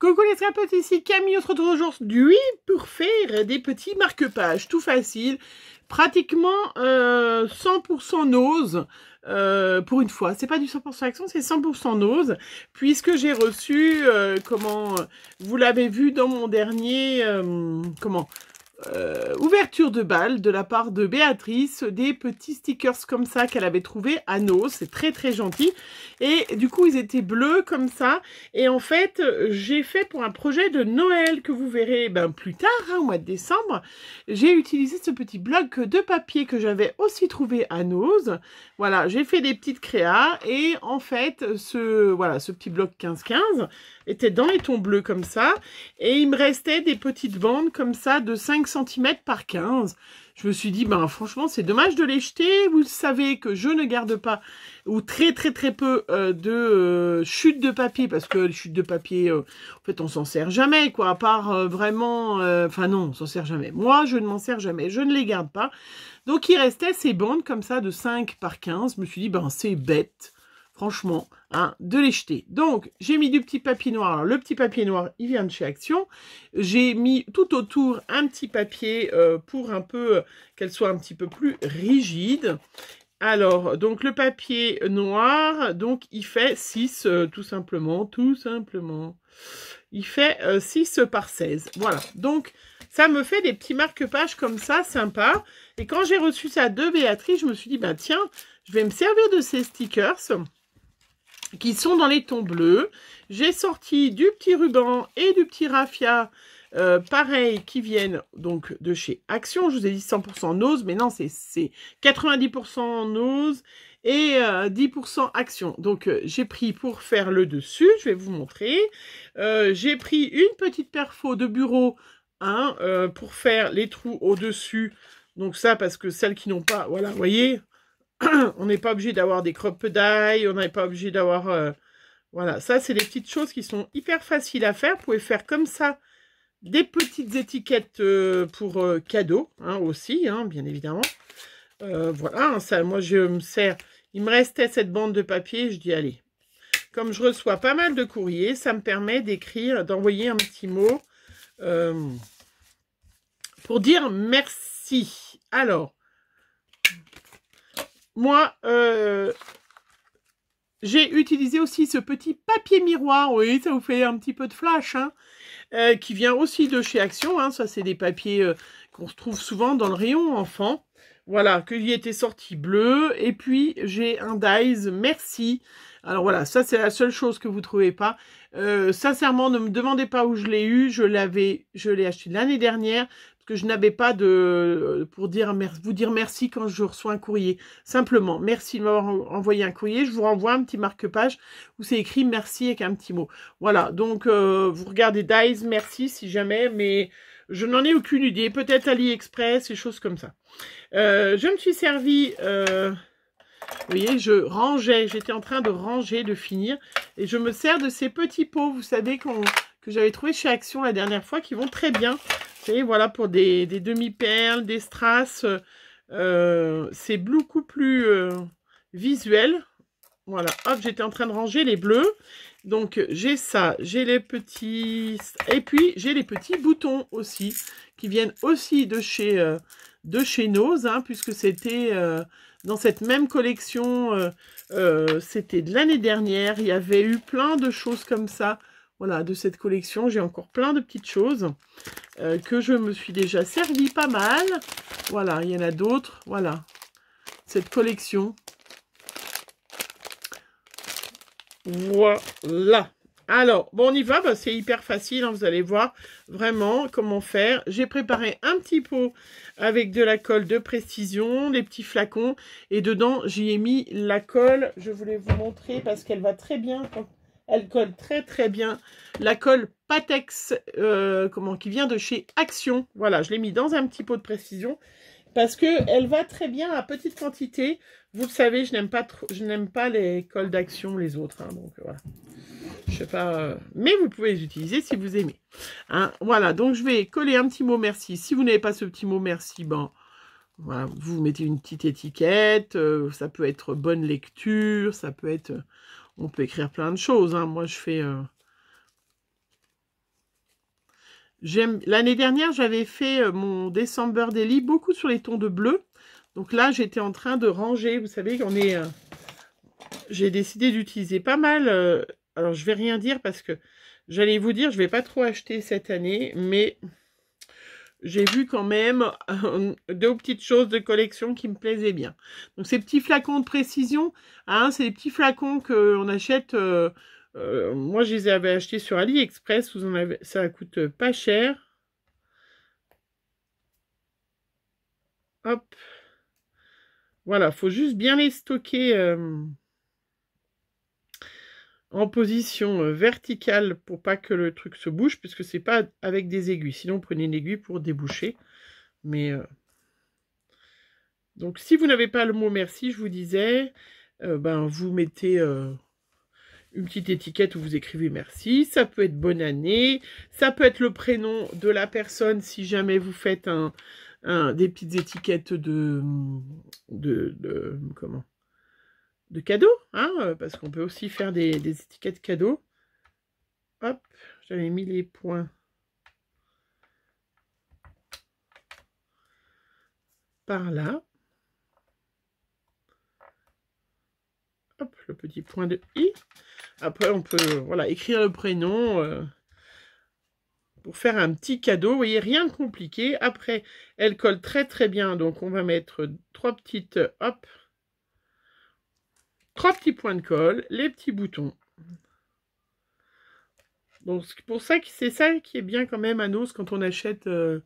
Coucou les petit ici Camille, on se retrouve aujourd'hui pour faire des petits marque-pages, tout facile, pratiquement 100% euh, nose, euh, pour une fois, c'est pas du 100% action, c'est 100% nose, puisque j'ai reçu, euh, comment, vous l'avez vu dans mon dernier, comment, euh, ouverture de balle de la part de Béatrice, des petits stickers comme ça qu'elle avait trouvé à Nos, c'est très très gentil. Et du coup, ils étaient bleus comme ça. Et en fait, j'ai fait pour un projet de Noël que vous verrez ben, plus tard, hein, au mois de décembre, j'ai utilisé ce petit bloc de papier que j'avais aussi trouvé à Nos. Voilà, j'ai fait des petites créas et en fait, ce, voilà, ce petit bloc 15-15, était dans les tons bleus comme ça. Et il me restait des petites bandes comme ça de 5 cm par 15. Je me suis dit, ben franchement, c'est dommage de les jeter. Vous savez que je ne garde pas ou très très très peu euh, de euh, chutes de papier parce que les chutes de papier, euh, en fait, on s'en sert jamais quoi. À part vraiment, enfin non, on s'en sert jamais. Moi, je ne m'en sers jamais. Je ne les garde pas. Donc il restait ces bandes comme ça de 5 par 15. Je me suis dit, ben c'est bête franchement, hein, de les jeter. Donc, j'ai mis du petit papier noir. le petit papier noir, il vient de chez Action. J'ai mis tout autour un petit papier euh, pour un peu euh, qu'elle soit un petit peu plus rigide. Alors, donc le papier noir, donc il fait 6, euh, tout simplement, tout simplement. Il fait 6 par 16. Voilà, donc ça me fait des petits marque-pages comme ça, sympa. Et quand j'ai reçu ça de Béatrice, je me suis dit, bah tiens, je vais me servir de ces stickers qui sont dans les tons bleus. J'ai sorti du petit ruban et du petit raffia, euh, pareil, qui viennent donc de chez Action. Je vous ai dit 100% Nose, mais non, c'est 90% Nose et 10% euh, Action. Donc, euh, j'ai pris pour faire le dessus, je vais vous montrer. j'ai pris une petite perfo de bureau hein, pour faire les trous au-dessus. Donc ça, parce que celles qui n'ont pas, voilà, vous voyez, on n'est pas obligé d'avoir des croppes d'ail, on n'est pas obligé d'avoir... Euh, voilà, ça, c'est les petites choses qui sont hyper faciles à faire. Vous pouvez faire comme ça des petites étiquettes euh, pour euh, cadeaux hein, aussi, hein, bien évidemment. voilà, hein, ça, moi, je me sers... Il me restait cette bande de papier, je dis, allez. Comme je reçois pas mal de courriers, ça me permet d'écrire, d'envoyer un petit mot pour dire merci. Alors, moi, euh, j'ai utilisé aussi ce petit papier miroir. Oui, ça vous fait un petit peu de flash, hein. euh, qui vient aussi de chez Action. Hein. ça, c'est des papiers euh, qu'on retrouve souvent dans le rayon enfant. Voilà, que y était sorti bleu. Et puis, j'ai un Dies, merci. Alors voilà, ça, c'est la seule chose que vous ne trouvez pas. sincèrement, ne me demandez pas où je l'ai eu. Je l'avais, je l'ai acheté l'année dernière que je n'avais pas de euh, pour dire merci vous dire merci quand je reçois un courrier. Simplement, merci de m'avoir envoyé un courrier. Je vous renvoie un petit marque-page où c'est écrit merci avec un petit mot. Voilà, donc euh, vous regardez Dice, merci si jamais, mais je n'en ai aucune idée. Peut-être AliExpress, et choses comme ça. Euh, je me suis servi... vous voyez, je rangeais, j'étais en train de ranger, de finir. Et je me sers de ces petits pots, vous savez, qu'on que j'avais trouvé chez Action la dernière fois, qui vont très bien voilà pour des, demi-perles, des strass. Euh, euh, c'est beaucoup plus euh, visuel. Voilà, hop, j'étais en train de ranger les bleus. Donc, j'ai ça, j'ai les petits... Et puis, j'ai les petits boutons aussi, qui viennent aussi de chez, de chez Nose, hein, puisque c'était dans cette même collection, c'était de l'année dernière. Il y avait eu plein de choses comme ça voilà, de cette collection. J'ai encore plein de petites choses. Euh, que je me suis déjà servi pas mal. Voilà, il y en a d'autres. Voilà, cette collection. Voilà. Alors, bon, on y va, bah, c'est hyper facile, hein, vous allez voir vraiment comment faire. J'ai préparé un petit pot avec de la colle de précision, les petits flacons, et dedans, j'y ai mis la colle, je voulais vous montrer parce qu'elle va très bien elle colle très très bien. La colle Patex, euh, comment, qui vient de chez Action. Voilà, je l'ai mis dans un petit pot de précision. Parce qu'elle va très bien à petite quantité. Vous le savez, je n'aime pas, trop, je n'aime pas les cols d'action, les autres. Hein, donc voilà. Je sais pas. Euh, mais vous pouvez les utiliser si vous aimez. Hein, voilà, donc je vais coller un petit mot merci. Si vous n'avez pas ce petit mot merci, ben. Voilà, vous mettez une petite étiquette, euh, ça peut être bonne lecture, ça peut être on peut écrire plein de choses. Hein. Moi, je fais... Euh, l'année dernière, j'avais fait euh, mon December Daily beaucoup sur les tons de bleu. Donc là, j'étais en train de ranger. Vous savez est... Euh, j'ai décidé d'utiliser pas mal... Alors, je vais rien dire parce que j'allais vous dire, je vais pas trop acheter cette année, mais j'ai vu quand même euh, deux petites choses de collection qui me plaisaient bien. Donc ces petits flacons de précision, hein, c'est des petits flacons qu'on achète. Euh, euh, moi, je les avais achetés sur AliExpress, vous en avez, ça coûte pas cher. Hop. Voilà, faut juste bien les stocker en position euh, verticale pour pas que le truc se bouge, puisque c'est pas avec des aiguilles. Sinon, prenez une aiguille pour déboucher. Mais euh, donc, si vous n'avez pas le mot merci, je vous disais, euh, ben vous mettez une petite étiquette où vous écrivez merci. Ça peut être bonne année, ça peut être le prénom de la personne si jamais vous faites un, des petites étiquettes de, de comment de cadeaux, hein, euh, parce qu'on peut aussi faire des, étiquettes cadeaux. Hop, j'avais mis les points. Par là. Hop, le petit point de i. Après, on peut voilà, écrire le prénom euh, pour faire un petit cadeau. Vous voyez, rien de compliqué. Après, elle colle très très bien. Donc, on va mettre trois petites... Hop, trois petits points de colle, les petits boutons. Donc c'est pour ça que c'est ça qui est bien quand même à nos quand on achète euh,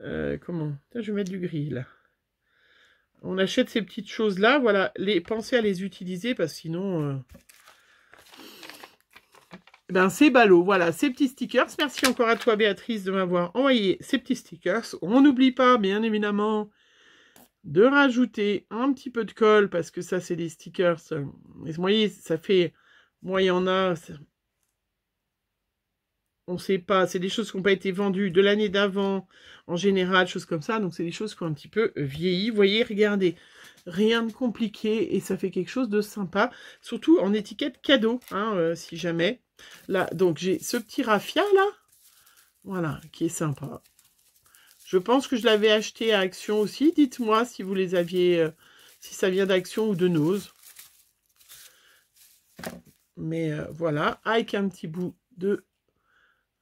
euh, comment je vais mettre du gris là. On achète ces petites choses là, voilà, les pensez à les utiliser parce que sinon euh, ben c'est ballot. Voilà, ces petits stickers. Merci encore à toi Béatrice de m'avoir envoyé ces petits stickers. On n'oublie pas bien évidemment de rajouter un petit peu de colle parce que ça c'est des stickers. vous voyez, ça fait. Moi, il y en a. On ne sait pas. C'est des choses qui n'ont pas été vendues de l'année d'avant, en général, choses comme ça. Donc, c'est des choses qui ont un petit peu vieilli. Vous voyez, regardez. Rien de compliqué et ça fait quelque chose de sympa. Surtout en étiquette cadeau, hein, euh, si jamais. Là, donc j'ai ce petit raffia là. Voilà, qui est sympa. Je pense que je l'avais acheté à Action aussi. Dites-moi si vous les aviez, euh, si ça vient d'Action ou de Nose. Mais euh, voilà, avec un petit bout de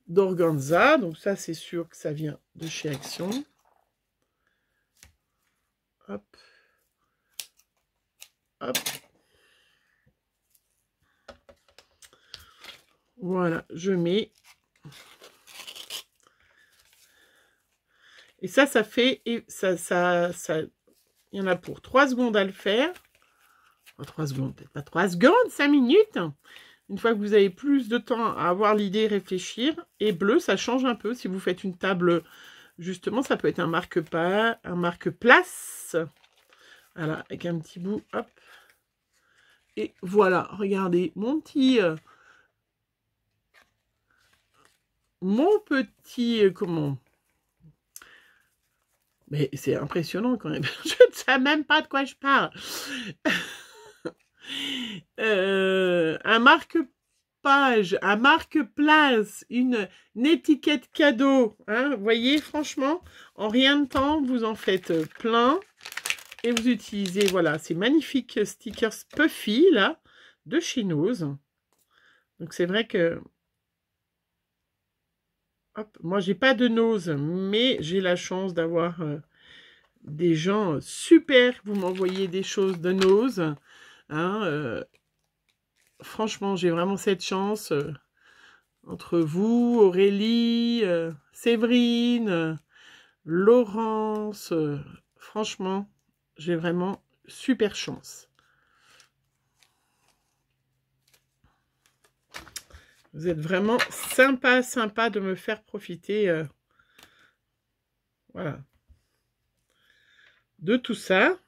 d'organza. Donc ça, c'est sûr que ça vient de chez Action. Hop. Hop. Voilà, je mets Et ça, ça fait... ça, ça, ça, il y en a pour 3 secondes à le faire. 3 secondes, peut-être pas 3 secondes, 5 minutes. Une fois que vous avez plus de temps à avoir l'idée, réfléchir. Et bleu, ça change un peu. Si vous faites une table, justement, ça peut être un marque-pas, un marque-place. Voilà, avec un petit bout, hop. Et voilà, regardez, mon petit... Euh, mon petit... Euh, comment mais c'est impressionnant quand même. je ne sais même pas de quoi je parle. Euh, un marque-page, un marque-place, une, étiquette cadeau. Hein. Vous voyez, franchement, en rien de temps, vous en faites plein. Et vous utilisez, voilà, ces magnifiques stickers Puffy, là, de chez Donc, c'est vrai que moi, j'ai pas de nose, mais j'ai la chance d'avoir euh, des gens super. Vous m'envoyez des choses de nose. Hein, euh. franchement, j'ai vraiment cette chance. Euh, entre vous, Aurélie, Séverine, Laurence, franchement, j'ai vraiment super chance. Vous êtes vraiment sympa, sympa de me faire profiter. Euh, voilà. De tout ça.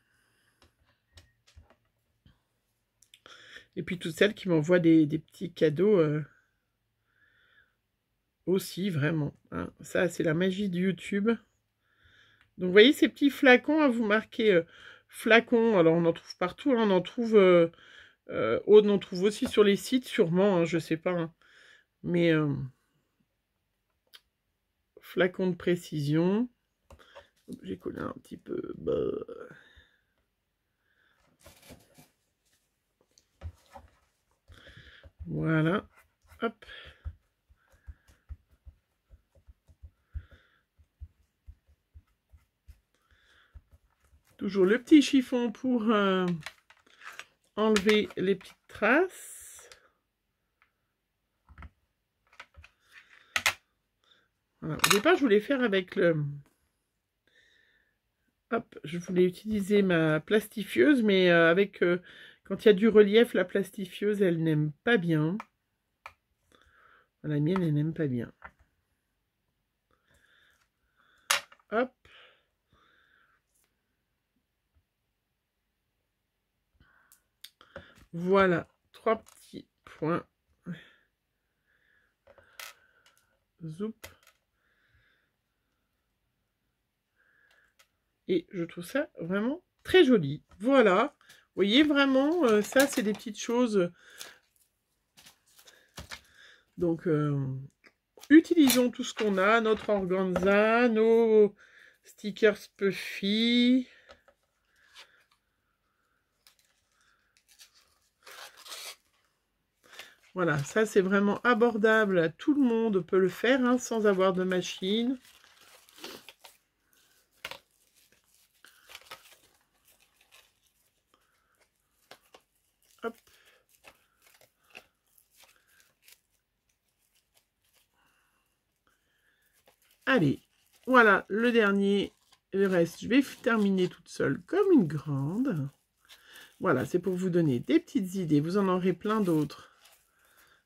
Et puis toutes celles qui m'envoient des, petits cadeaux euh, aussi, vraiment. Hein. Ça, c'est la magie de YouTube. Donc, vous voyez ces petits flacons, à hein, vous marquer. Flacon. Euh, flacons. Alors, on en trouve partout. Hein. on en trouve... on en trouve aussi sur les sites, sûrement. je ne sais pas. Mais euh, flacon de précision. J'ai collé un petit peu. Bah. Voilà. Hop. Toujours le petit chiffon pour euh, enlever les petites traces. Au départ, je voulais faire avec le... Hop, je voulais utiliser ma plastifieuse, mais euh, avec... Euh, quand il y a du relief, la plastifieuse, elle n'aime pas bien. La mienne, elle n'aime pas bien. Hop. Voilà, trois petits points. Zoup. Et je trouve ça vraiment très joli. Voilà. Vous voyez vraiment, euh, ça c'est des petites choses. Donc, euh, utilisons tout ce qu'on a, notre organza, nos stickers Puffy. Voilà, ça c'est vraiment abordable, tout le monde peut le faire hein, sans avoir de machine. Allez, voilà, le dernier, le reste, je vais terminer toute seule comme une grande. Voilà, c'est pour vous donner des petites idées. Vous en aurez plein d'autres,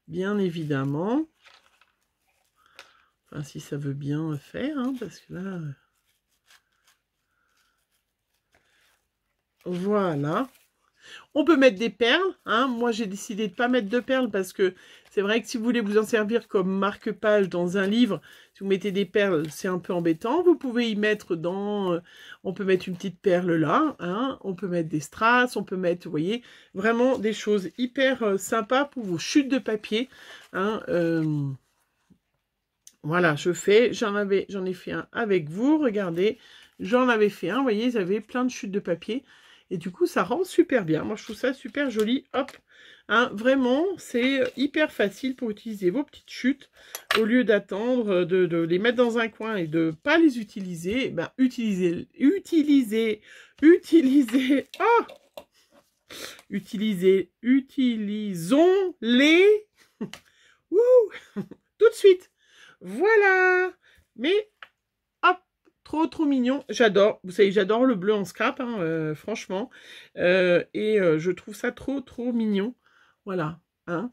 bien évidemment. Enfin, si ça veut bien faire, hein, parce que là... Euh, voilà. On peut mettre des perles. Hein. Moi, j'ai décidé de ne pas mettre de perles parce que c'est vrai que si vous voulez vous en servir comme marque-page dans un livre, si vous mettez des perles, c'est un peu embêtant. Vous pouvez y mettre dans... Euh, on peut mettre une petite perle là. Hein. On peut mettre des strass. On peut mettre, vous voyez, vraiment des choses hyper euh, sympas pour vos chutes de papier. Hein. Euh, voilà, je fais, j'en avais, j'en ai fait un avec vous, regardez, j'en avais fait un, vous voyez, j'avais plein de chutes de papier, et du coup, ça rend super bien. Moi, je trouve ça super joli. Hop hein, Vraiment, c'est euh, hyper facile pour utiliser vos petites chutes. Au lieu d'attendre euh, de, les mettre dans un coin et de pas les utiliser, eh ben, utilisez, utilisez, utilisez... Oh Utilisez, utilisons-les tout de suite. Voilà Mais trop mignon. J'adore. Vous savez, j'adore le bleu en scrap, hein, euh, franchement. Euh, et euh, je trouve ça trop trop mignon. Voilà. Hein.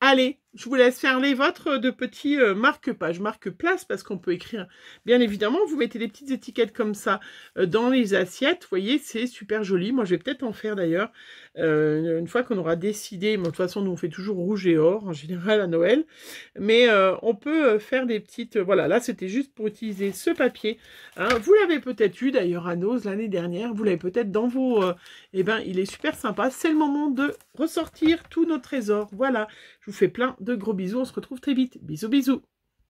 Allez, je vous laisse faire les vôtres euh, de petits euh, marque-pages, marque-place, parce qu'on peut écrire. Bien évidemment, vous mettez des petites étiquettes comme ça euh, dans les assiettes. Vous voyez, c'est super joli. Moi, je vais peut-être en faire d'ailleurs, une fois qu'on aura décidé. mais de toute façon, nous, on fait toujours rouge et or, en général, à Noël. Mais on peut faire des petites... voilà, là, c'était juste pour utiliser ce papier. Hein. Vous l'avez peut-être eu, d'ailleurs, à Nose, l'année dernière. Vous l'avez peut-être dans vos... eh bien, il est super sympa. C'est le moment de ressortir tous nos trésors. Voilà, je vous fais plein de gros bisous. On se retrouve très vite. Bisous, bisous.